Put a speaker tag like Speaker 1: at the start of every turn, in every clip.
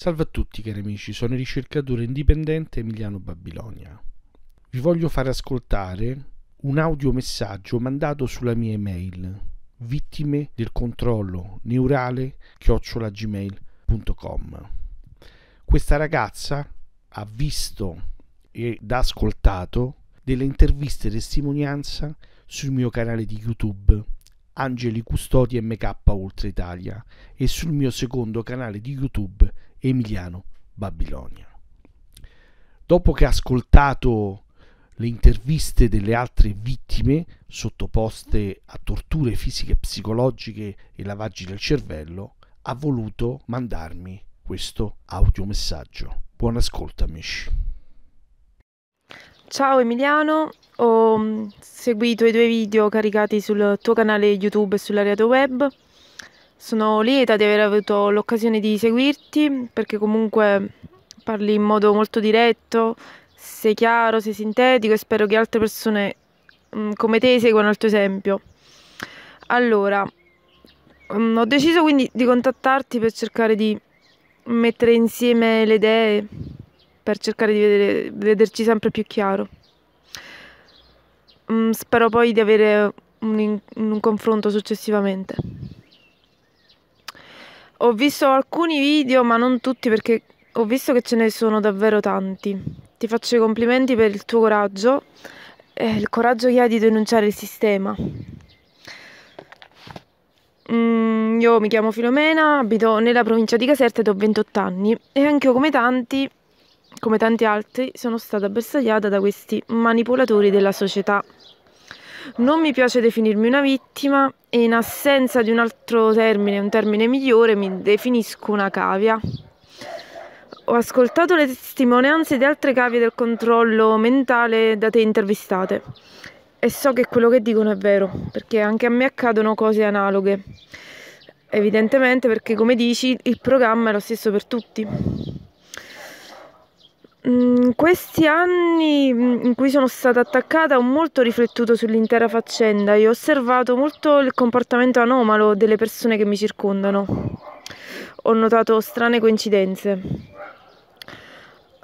Speaker 1: Salve a tutti cari amici, sono il ricercatore indipendente Emiliano Babilonia. Vi voglio far ascoltare un audiomessaggio mandato sulla mia email vittime del controllo neurale chiocciolagmail.com. Questa ragazza ha visto ed ha ascoltato delle interviste e testimonianza sul mio canale di YouTube Angeli Custodi MK Oltre Italia e sul mio secondo canale di YouTube Emiliano Babilonia. Dopo che ha ascoltato le interviste delle altre vittime sottoposte a torture fisiche e psicologiche e lavaggi del cervello, ha voluto mandarmi questo audiomessaggio. Buon ascolto amici.
Speaker 2: Ciao Emiliano, ho seguito i tuoi video caricati sul tuo canale YouTube e sulla web sono lieta di aver avuto l'occasione di seguirti perché comunque parli in modo molto diretto, sei chiaro, sei sintetico e spero che altre persone mm, come te seguano il tuo esempio. Allora, mm, ho deciso quindi di contattarti per cercare di mettere insieme le idee, per cercare di vedere, vederci sempre più chiaro. Mm, spero poi di avere un, un confronto successivamente. Ho visto alcuni video, ma non tutti perché ho visto che ce ne sono davvero tanti. Ti faccio i complimenti per il tuo coraggio, eh, il coraggio che hai di denunciare il sistema. Mm, io mi chiamo Filomena, abito nella provincia di Caserta ed ho 28 anni e anche io come tanti, come tanti altri, sono stata bersagliata da questi manipolatori della società. Non mi piace definirmi una vittima e in assenza di un altro termine, un termine migliore, mi definisco una cavia. Ho ascoltato le testimonianze di altre cavie del controllo mentale da te intervistate e so che quello che dicono è vero, perché anche a me accadono cose analoghe. Evidentemente perché come dici il programma è lo stesso per tutti. In mm, questi anni mm, in cui sono stata attaccata ho molto riflettuto sull'intera faccenda e ho osservato molto il comportamento anomalo delle persone che mi circondano. Ho notato strane coincidenze.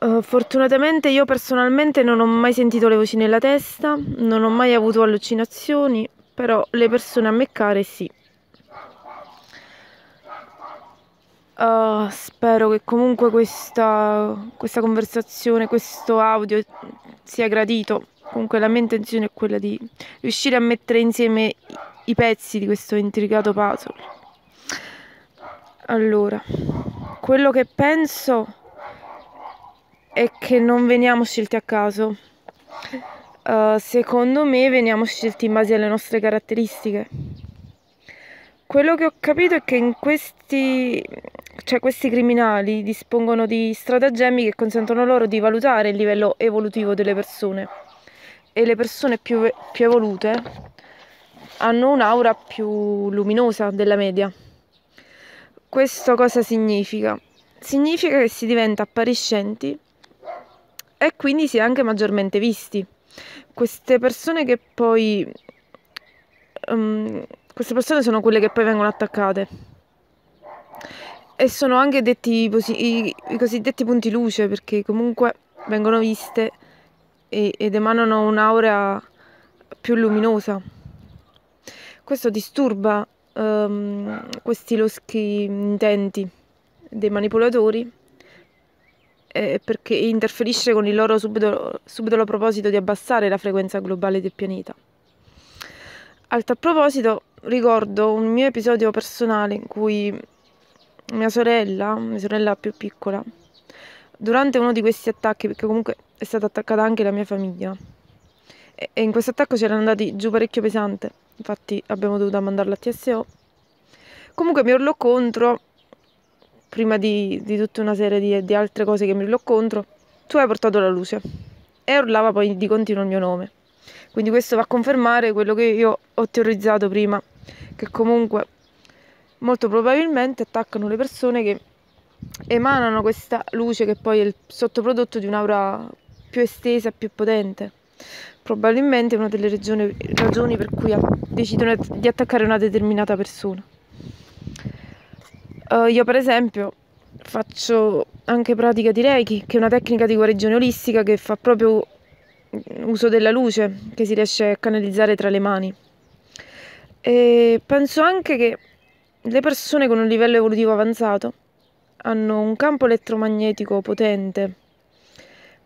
Speaker 2: Uh, fortunatamente io personalmente non ho mai sentito le voci nella testa, non ho mai avuto allucinazioni, però le persone a me care sì. Uh, spero che comunque questa, questa, conversazione, questo audio sia gradito. Comunque la mia intenzione è quella di riuscire a mettere insieme i pezzi di questo intricato puzzle. Allora, quello che penso è che non veniamo scelti a caso. Uh, secondo me veniamo scelti in base alle nostre caratteristiche quello che ho capito è che in questi, cioè questi criminali dispongono di stratagemmi che consentono loro di valutare il livello evolutivo delle persone e le persone più, più evolute hanno un'aura più luminosa della media. Questo cosa significa? Significa che si diventa appariscenti e quindi si è anche maggiormente visti. Queste persone che poi... Um, queste persone sono quelle che poi vengono attaccate e sono anche detti i, i, cosiddetti punti luce perché comunque vengono viste e, ed emanano un'aura più luminosa questo disturba um, questi loschi intenti dei manipolatori eh, perché interferisce con il loro subdolo, subdolo proposito di abbassare la frequenza globale del pianeta a tal proposito, ricordo un mio episodio personale in cui mia sorella, mia sorella più piccola, durante uno di questi attacchi, perché comunque è stata attaccata anche la mia famiglia, e, e in questo attacco c'erano andati giù parecchio pesante, infatti abbiamo dovuto mandarla a TSO. Comunque mi urlò contro, prima di, di tutta una serie di, di, altre cose che mi urlò contro, tu hai portato la luce. E urlava poi di continuo il mio nome quindi questo va a confermare quello che io ho teorizzato prima che comunque molto probabilmente attaccano le persone che emanano questa luce che poi è il sottoprodotto di un'aura più estesa, e più potente. Probabilmente una delle ragioni, ragioni per cui decidono di attaccare una determinata persona. Uh, io per esempio faccio anche pratica di Reiki, che è una tecnica di guarigione olistica che fa proprio uso della luce che si riesce a canalizzare tra le mani. E penso anche che le persone con un livello evolutivo avanzato hanno un campo elettromagnetico potente,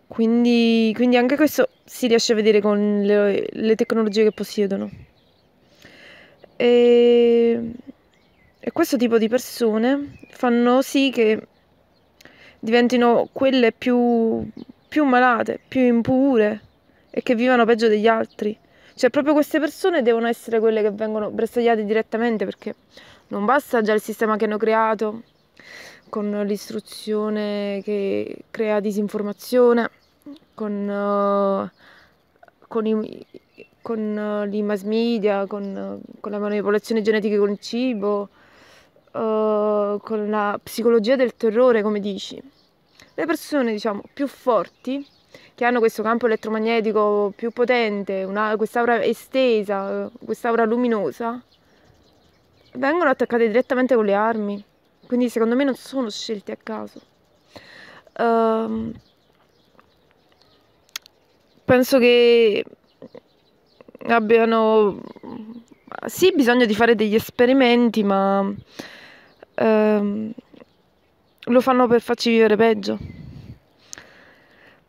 Speaker 2: quindi, quindi anche questo si riesce a vedere con le, le tecnologie che possiedono. E, e questo tipo di persone fanno sì che diventino quelle più più malate, più impure, e che vivano peggio degli altri. Cioè proprio queste persone devono essere quelle che vengono bersagliate direttamente perché non basta già il sistema che hanno creato con l'istruzione che crea disinformazione, con, uh, con, i, con uh, i, mass media, con, uh, con, la manipolazione genetica con il cibo, uh, con la psicologia del terrore, come dici. Le persone diciamo più forti che hanno questo campo elettromagnetico più potente, quest'aura estesa, quest'aura luminosa, vengono attaccate direttamente con le armi. Quindi secondo me non sono scelti a caso. Um, penso che abbiano sì bisogno di fare degli esperimenti, ma um, lo fanno per farci vivere peggio.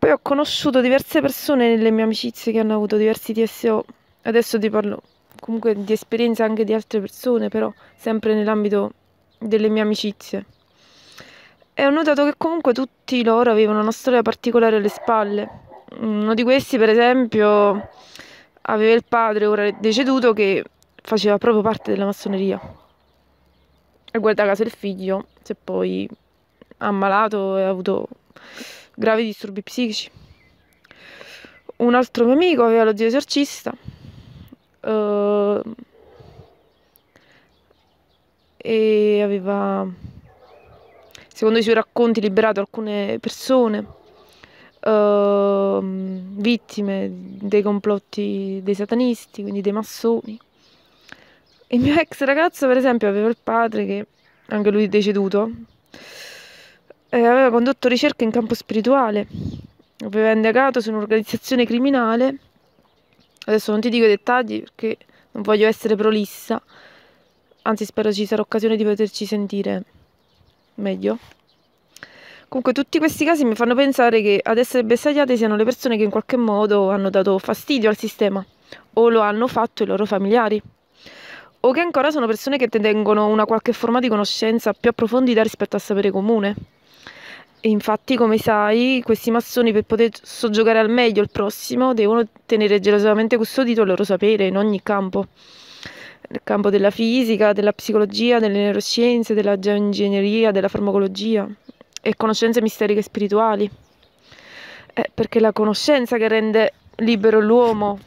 Speaker 2: Poi ho conosciuto diverse persone nelle mie amicizie che hanno avuto diversi TSO. Adesso ti parlo comunque di esperienze anche di altre persone, però sempre nell'ambito delle mie amicizie. E ho notato che comunque tutti loro avevano una storia particolare alle spalle. Uno di questi, per esempio, aveva il padre, ora deceduto, che faceva proprio parte della massoneria. E guarda caso il figlio, se poi ammalato e ha avuto gravi disturbi psichici. Un altro mio amico aveva lo zio esorcista. Uh, e aveva, secondo i suoi racconti, liberato alcune persone. Uh, vittime dei complotti dei satanisti, quindi dei massoni. Il mio ex ragazzo, per esempio, aveva il padre che anche lui è deceduto eh, aveva condotto ricerche in campo spirituale, aveva indagato su un'organizzazione criminale, adesso non ti dico i dettagli perché non voglio essere prolissa, anzi spero ci sarà occasione di poterci sentire meglio. Comunque tutti questi casi mi fanno pensare che ad essere bersagliate siano le persone che in qualche modo hanno dato fastidio al sistema o lo hanno fatto i loro familiari o che ancora sono persone che detengono una qualche forma di conoscenza più approfondita rispetto al sapere comune. E infatti, come sai, questi massoni per poter soggiogare al meglio il prossimo devono tenere gelosamente custodito il loro sapere in ogni campo. Nel campo della fisica, della psicologia, delle neuroscienze, della geoingegneria, della farmacologia e conoscenze misteriche e spirituali. Eh, perché è la conoscenza che rende libero l'uomo.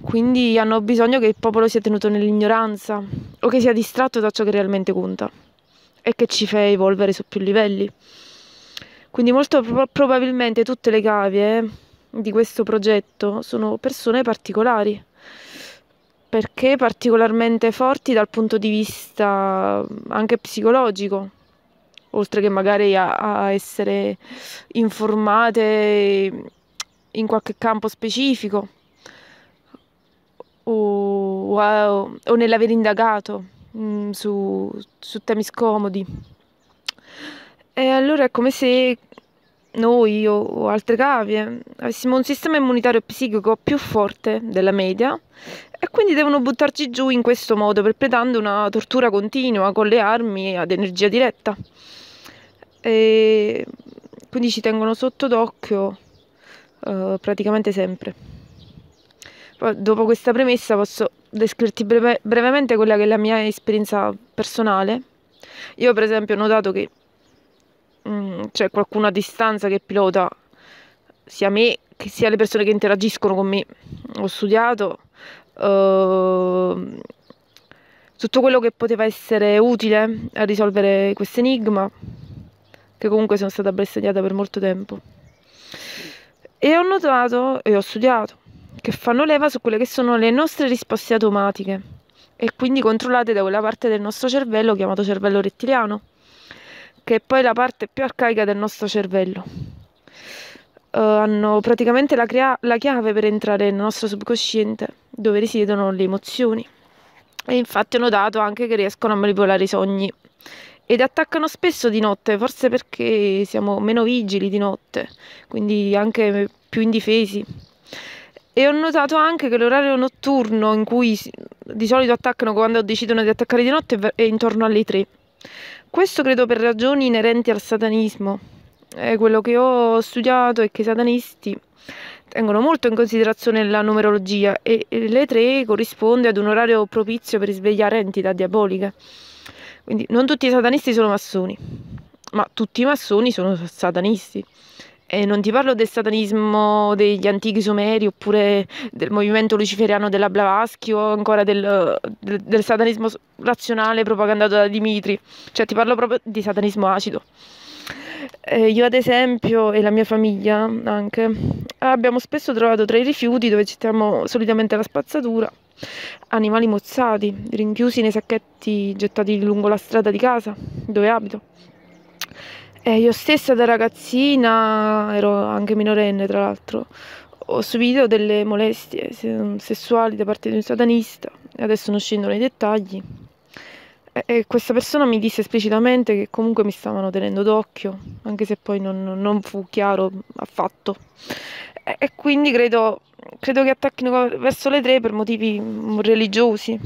Speaker 2: Quindi hanno bisogno che il popolo sia tenuto nell'ignoranza o che sia distratto da ciò che realmente conta e che ci fa evolvere su più livelli. Quindi molto probabilmente tutte le cavie eh, di questo progetto sono persone particolari, perché particolarmente forti dal punto di vista anche psicologico, oltre che magari a, a essere informate in qualche campo specifico o, o, o nell'aver indagato mh, su, su temi scomodi. E allora è come se noi o, altre cavie avessimo un sistema immunitario psichico più forte della media e quindi devono buttarci giù in questo modo, perpetrando una tortura continua con le armi ad energia diretta. E quindi ci tengono sotto d'occhio eh, praticamente sempre. Poi, dopo questa premessa posso descriverti breve brevemente quella che è la mia esperienza personale. Io per esempio ho notato che Mm, c'è cioè, qualcuno a distanza che pilota, sia me che sia le persone che interagiscono con me. Ho studiato uh, tutto quello che poteva essere utile a risolvere questo enigma, che comunque sono stata bestemmiata per molto tempo. E ho notato e ho studiato che fanno leva su quelle che sono le nostre risposte automatiche e quindi controllate da quella parte del nostro cervello chiamato cervello rettiliano che è poi la parte più arcaica del nostro cervello. Uh, hanno praticamente la, crea- la chiave per entrare nel nostro subconsciente, dove risiedono le emozioni. E infatti ho notato anche che riescono a manipolare i sogni ed attaccano spesso di notte, forse perché siamo meno vigili di notte, quindi anche più indifesi. E ho notato anche che l'orario notturno in cui di solito attaccano quando decidono di attaccare di notte è intorno alle 3. Questo credo per ragioni inerenti al satanismo. Eh, quello che ho studiato è che i satanisti tengono molto in considerazione la numerologia e le tre corrisponde ad un orario propizio per svegliare entità diaboliche. Quindi non tutti i satanisti sono massoni, ma tutti i massoni sono satanisti. E non ti parlo del satanismo degli antichi sumeri oppure del movimento luciferiano della Blavatsky o ancora del, del, del satanismo razionale propagandato da Dimitri, cioè ti parlo proprio di satanismo acido. Eh, io ad esempio e la mia famiglia anche abbiamo spesso trovato tra i rifiuti dove citiamo solitamente la spazzatura animali mozzati, rinchiusi nei sacchetti gettati lungo la strada di casa dove abito. Eh, io stessa da ragazzina, ero anche minorenne tra l'altro, ho subito delle molestie sessuali da parte di un satanista, e adesso non scendo nei dettagli. E questa persona mi disse esplicitamente che comunque mi stavano tenendo d'occhio, anche se poi non, non fu chiaro affatto. E, e quindi credo, credo, che attacchino verso le tre per motivi religiosi.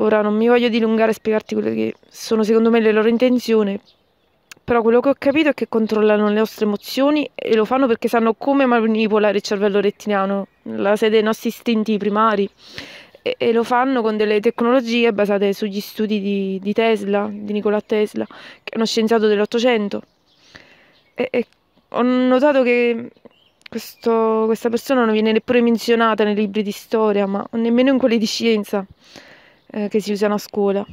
Speaker 2: Ora non mi voglio dilungare a spiegarti quelle che sono secondo me le loro intenzioni, però quello che ho capito è che controllano le nostre emozioni e lo fanno perché sanno come manipolare il cervello rettiniano, la sede dei nostri istinti primari, e, e, lo fanno con delle tecnologie basate sugli studi di, di Tesla, di Nikola Tesla, che è uno scienziato dell'Ottocento. E, e, ho notato che questo, questa persona non viene neppure menzionata nei libri di storia, ma nemmeno in quelli di scienza. Eh, che si usano a scuola.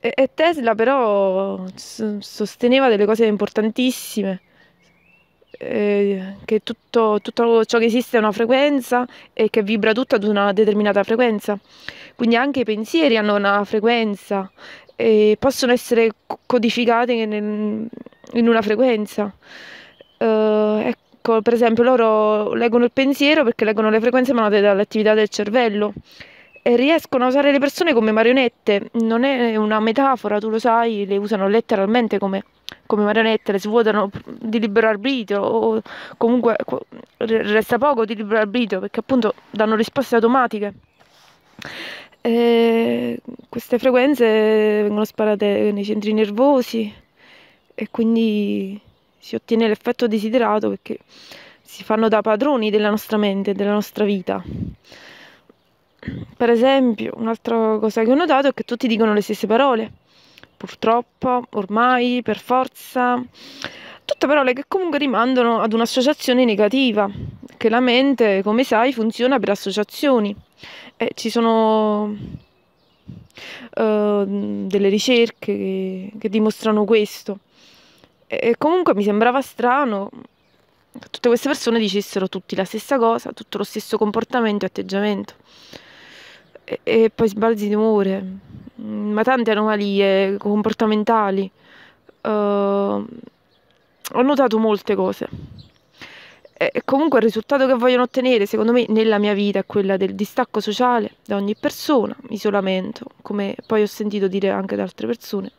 Speaker 2: E, e Tesla però sosteneva delle cose importantissime, eh, che tutto, tutto ciò che esiste è una frequenza e che vibra tutto ad una determinata frequenza. Quindi anche i pensieri hanno una frequenza e possono essere codificati nel, in una frequenza. Uh, ecco, per esempio, loro leggono il pensiero perché leggono le frequenze emanate dall'attività del cervello riescono a usare le persone come marionette, non è una metafora, tu lo sai, le usano letteralmente come, come marionette, le svuotano di libero arbitrio o comunque resta poco di libero arbitrio perché appunto danno risposte automatiche. E queste frequenze vengono sparate nei centri nervosi e quindi si ottiene l'effetto desiderato perché si fanno da padroni della nostra mente, della nostra vita per esempio, un'altra cosa che ho notato è che tutti dicono le stesse parole. Purtroppo, ormai, per forza. Tutte parole che comunque rimandano ad un'associazione negativa, che la mente, come sai, funziona per associazioni. E ci sono uh, delle ricerche che, che dimostrano questo. E comunque mi sembrava strano che tutte queste persone dicessero tutti la stessa cosa, tutto lo stesso comportamento e atteggiamento e, poi sbalzi di umore, mm, ma tante anomalie comportamentali. Uh, ho notato molte cose. E comunque il risultato che vogliono ottenere, secondo me, nella mia vita è quello del distacco sociale da ogni persona, isolamento, come poi ho sentito dire anche da altre persone,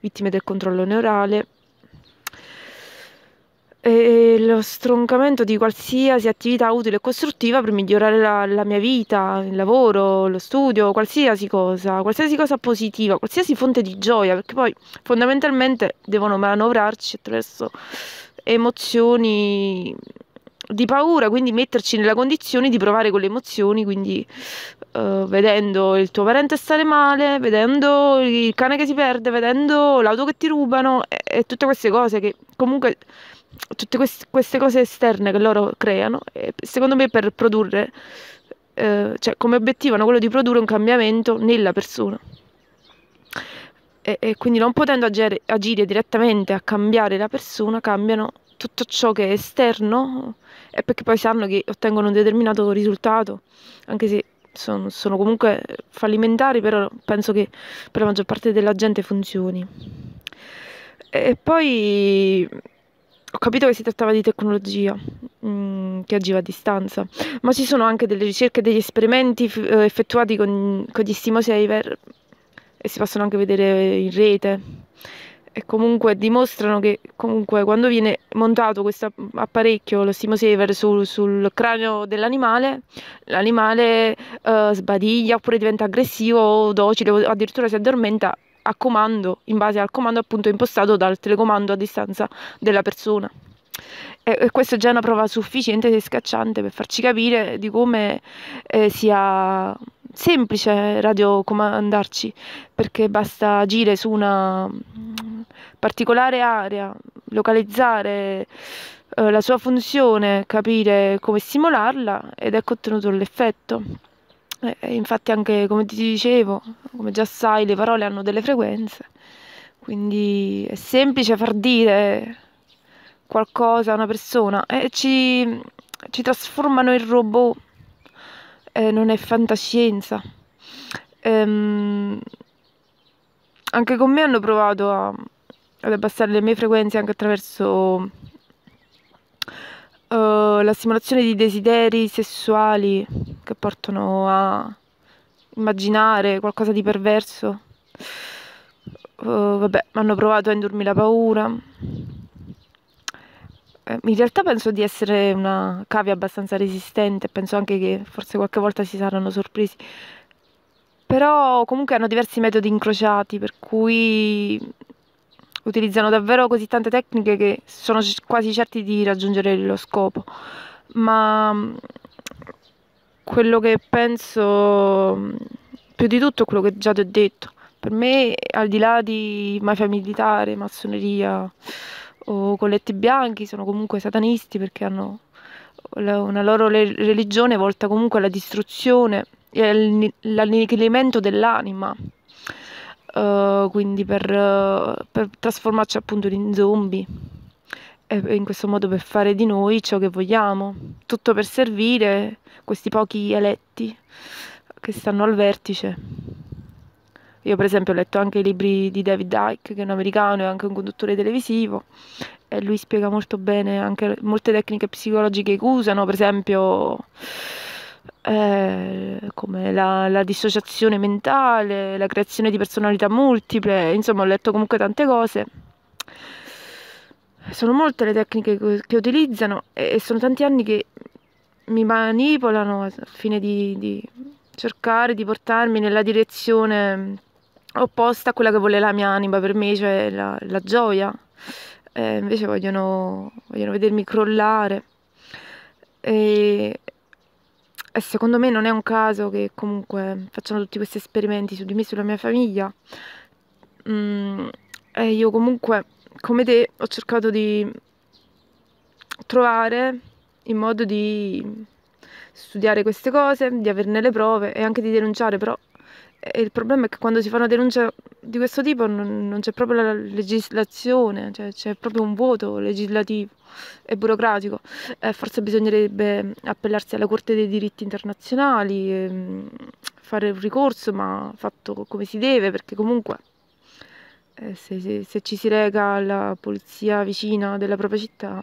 Speaker 2: vittime del controllo neurale, e lo stroncamento di qualsiasi attività utile e costruttiva per migliorare la, la, mia vita, il lavoro, lo studio, qualsiasi cosa, qualsiasi cosa positiva, qualsiasi fonte di gioia, perché poi fondamentalmente devono manovrarci attraverso emozioni di paura, quindi metterci nella condizione di provare quelle emozioni, quindi uh, vedendo il tuo parente stare male, vedendo il cane che si perde, vedendo l'auto che ti rubano e, e tutte queste cose che comunque tutte quest queste cose esterne che loro creano, secondo me per produrre, eh, cioè come obiettivo hanno quello di produrre un cambiamento nella persona. E, e quindi non potendo agire, agire direttamente a cambiare la persona, cambiano tutto ciò che è esterno e perché poi sanno che ottengono un determinato risultato, anche se sono, sono, comunque fallimentari, però penso che per la maggior parte della gente funzioni. E poi ho capito che si trattava di tecnologia mm, che agiva a distanza, ma ci sono anche delle ricerche, degli esperimenti eh, effettuati con, con gli Stimosiver e si possono anche vedere in rete e comunque dimostrano che comunque quando viene montato questo apparecchio, lo stimosiver, sul, sul cranio dell'animale, l'animale eh, sbadiglia oppure diventa aggressivo o docile addirittura si addormenta a comando, in base al comando appunto impostato dal telecomando a distanza della persona. E, e questa è già una prova sufficiente e scacciante per farci capire di come eh, sia semplice radiocomandarci, perché basta agire su una mm, particolare area, localizzare eh, la sua funzione, capire come stimolarla ed è ottenuto l'effetto. Eh, infatti anche come ti dicevo, come già sai, le parole hanno delle frequenze, quindi è semplice far dire qualcosa a una persona e ci, ci trasformano in robot, eh, non è fantascienza. Ehm, anche con me hanno provato a, ad abbassare le mie frequenze anche attraverso eh, la simulazione di desideri sessuali che portano a immaginare qualcosa di perverso. Uh, vabbè, hanno provato a indurmi la paura. Eh, in realtà penso di essere una cavia abbastanza resistente, penso anche che forse qualche volta si saranno sorpresi. Però comunque hanno diversi metodi incrociati, per cui utilizzano davvero così tante tecniche che sono quasi certi di raggiungere lo scopo, ma mm, quello che penso mm, più di tutto è quello che già ti ho detto. Per me, al di là di mafia militare, massoneria o colletti bianchi, sono comunque satanisti perché hanno una loro religione volta comunque alla distruzione e all'annichilimento dell'anima uh, quindi per, uh, per, trasformarci appunto in zombie e in questo modo per fare di noi ciò che vogliamo, tutto per servire questi pochi eletti che stanno al vertice. Io per esempio ho letto anche i libri di David Dyke, che è un americano e anche un conduttore televisivo, e lui spiega molto bene anche molte tecniche psicologiche che usano, per esempio eh, come la, la, dissociazione mentale, la creazione di personalità multiple, insomma ho letto comunque tante cose. Sono molte le tecniche che utilizzano e sono tanti anni che mi manipolano al fine di, di cercare di portarmi nella direzione opposta a quella che vuole la mia anima per me, cioè la, la gioia. Eh, invece vogliono, vogliono vedermi crollare. E e secondo me non è un caso che comunque facciano tutti questi esperimenti su di me, sulla mia famiglia. Mm, e io comunque, come te, ho cercato di trovare il modo di studiare queste cose, di averne le prove e anche di denunciare, però eh, il problema è che quando si fa una denuncia di questo tipo non, non c'è proprio la legislazione, cioè c'è proprio un vuoto legislativo e burocratico. Eh, forse bisognerebbe appellarsi alla Corte dei diritti internazionali, ehm, fare un ricorso, ma fatto come si deve, perché comunque eh, se, se, se, ci si reca alla polizia vicina della propria città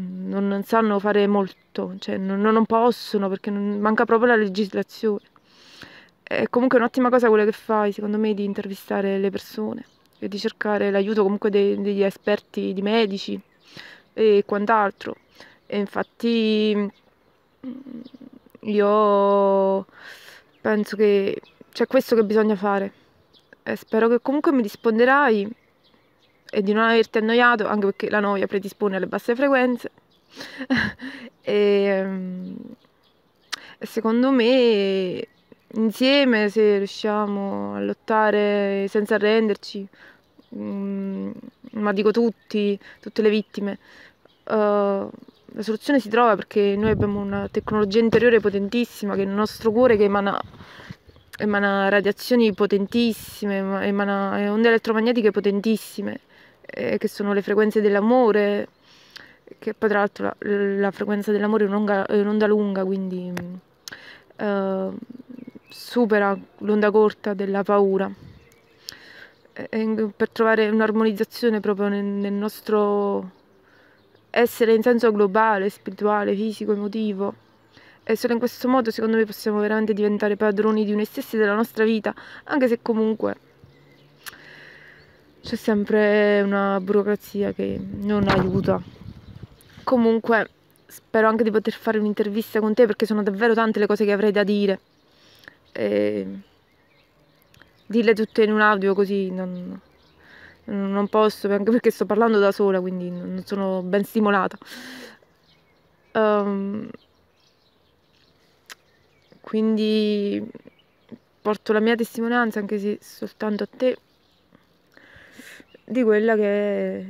Speaker 2: mm, non, non sanno fare molto, cioè non, non possono perché manca proprio la legislazione. È comunque un'ottima cosa quella che fai, secondo me, di intervistare le persone e di cercare l'aiuto comunque de degli esperti, di medici e quant'altro. E infatti mm, io penso che c'è questo che bisogna fare. E spero che comunque mi risponderai e di non averti annoiato, anche perché la noia predispone alle basse frequenze. e, mm, e secondo me insieme se riusciamo a lottare senza arrenderci, mm, ma dico tutti, tutte le vittime, uh, la soluzione si trova perché noi abbiamo una tecnologia interiore potentissima che è il nostro cuore che emana, emana radiazioni potentissime, emana onde elettromagnetiche potentissime, eh, che sono le frequenze dell'amore, che poi tra l'altro la, la frequenza dell'amore è un'onda, lunga, quindi... Uh, supera l'onda corta della paura e per trovare un'armonizzazione proprio nel, nel nostro essere in senso globale, spirituale, fisico, emotivo. E solo in questo modo, secondo me, possiamo veramente diventare padroni di noi stessi e della nostra vita, anche se comunque c'è sempre una burocrazia che non aiuta. Comunque, spero anche di poter fare un'intervista con te perché sono davvero tante le cose che avrei da dire e dirle tutte in un audio così non, non posso, anche perché sto parlando da sola, quindi non sono ben stimolata. Um, quindi porto la mia testimonianza, anche se soltanto a te, di quella che è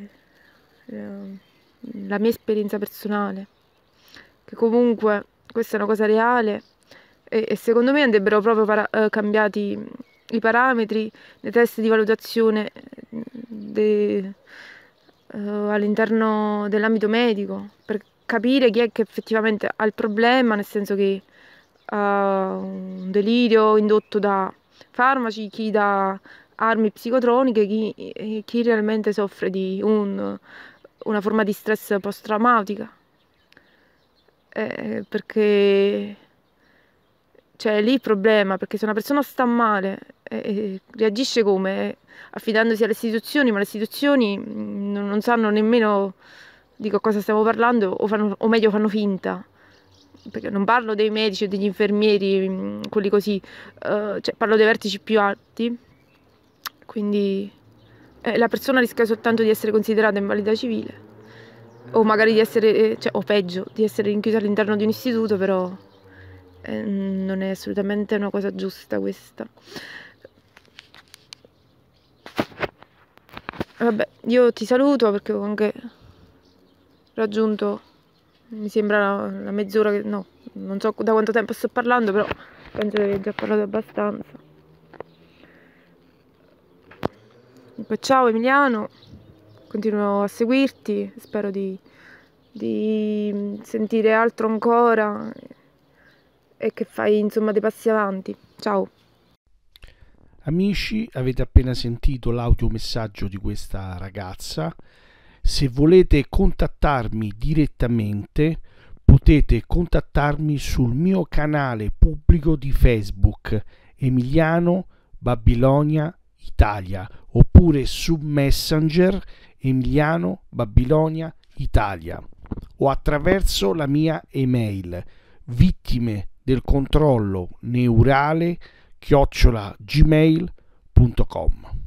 Speaker 2: ehm, la mia esperienza personale, che comunque questa è una cosa reale e, e secondo me andrebbero proprio para- eh, cambiati mm, i parametri dei test di valutazione mm, de, uh, all'interno dell'ambito medico per capire chi è che effettivamente ha il problema, nel senso che ha un delirio indotto da farmaci, chi da armi psicotroniche, chi, chi realmente soffre di un, una forma di stress post-traumatica. Eh, perché cioè, è lì il problema, perché se una persona sta male, e reagisce come? Affidandosi alle istituzioni, ma le istituzioni mm, non, non sanno nemmeno di cosa stiamo parlando, o, fanno, o, meglio fanno finta. Perché non parlo dei medici o degli infermieri, mm, quelli così, eh, cioè, parlo dei vertici più alti. Quindi eh, la persona rischia soltanto di essere considerata invalida civile, o magari di essere, eh, cioè, o peggio, di essere rinchiusa all'interno di un istituto, però Ehm, non è assolutamente una cosa giusta questa. Vabbè, io ti saluto perché ho anche raggiunto, mi sembra la, mezz'ora che... No, non so da quanto tempo sto parlando, però penso di aver già parlato abbastanza. ciao Emiliano, continuo a seguirti, spero di, di sentire altro ancora e che fai insomma dei passi avanti. Ciao.
Speaker 1: Amici, avete appena sentito l'audiomessaggio di questa ragazza. Se volete contattarmi direttamente potete contattarmi sul mio canale pubblico di Facebook Emiliano Babilonia Italia oppure su Messenger Emiliano Babilonia Italia o attraverso la mia email vittime del controllo neurale chiocciola gmail.com.